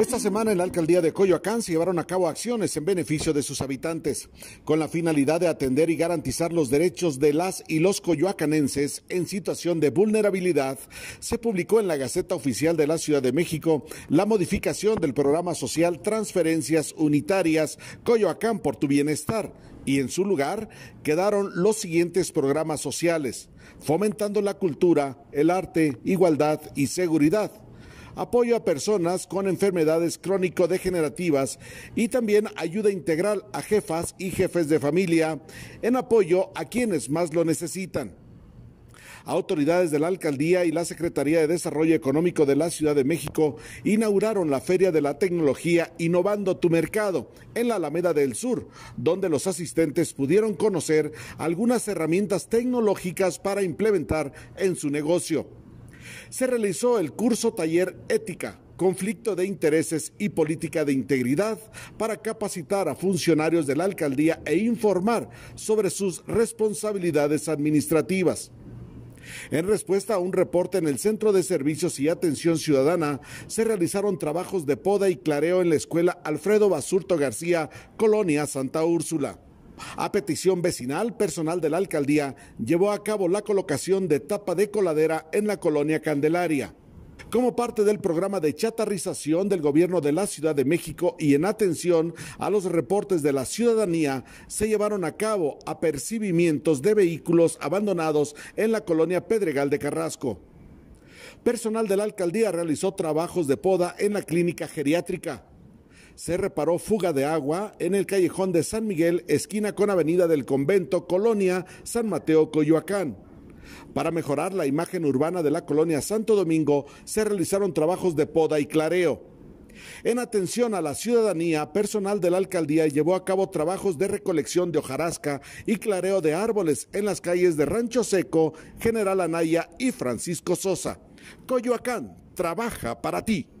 Esta semana en la alcaldía de Coyoacán se llevaron a cabo acciones en beneficio de sus habitantes, con la finalidad de atender y garantizar los derechos de las y los coyoacanenses en situación de vulnerabilidad. Se publicó en la Gaceta Oficial de la Ciudad de México la modificación del programa social Transferencias Unitarias Coyoacán por tu Bienestar, y en su lugar quedaron los siguientes programas sociales, fomentando la cultura, el arte, igualdad y seguridad apoyo a personas con enfermedades crónico-degenerativas y también ayuda integral a jefas y jefes de familia en apoyo a quienes más lo necesitan autoridades de la alcaldía y la Secretaría de Desarrollo Económico de la Ciudad de México inauguraron la Feria de la Tecnología Innovando tu Mercado en la Alameda del Sur, donde los asistentes pudieron conocer algunas herramientas tecnológicas para implementar en su negocio se realizó el curso taller Ética, conflicto de intereses y política de integridad para capacitar a funcionarios de la alcaldía e informar sobre sus responsabilidades administrativas. En respuesta a un reporte en el Centro de Servicios y Atención Ciudadana, se realizaron trabajos de poda y clareo en la escuela Alfredo Basurto García, Colonia Santa Úrsula. A petición vecinal, personal de la alcaldía llevó a cabo la colocación de tapa de coladera en la colonia Candelaria. Como parte del programa de chatarrización del gobierno de la Ciudad de México y en atención a los reportes de la ciudadanía, se llevaron a cabo apercibimientos de vehículos abandonados en la colonia Pedregal de Carrasco. Personal de la alcaldía realizó trabajos de poda en la clínica geriátrica se reparó fuga de agua en el callejón de San Miguel, esquina con Avenida del Convento, Colonia, San Mateo, Coyoacán. Para mejorar la imagen urbana de la colonia Santo Domingo, se realizaron trabajos de poda y clareo. En atención a la ciudadanía, personal de la alcaldía llevó a cabo trabajos de recolección de hojarasca y clareo de árboles en las calles de Rancho Seco, General Anaya y Francisco Sosa. Coyoacán trabaja para ti.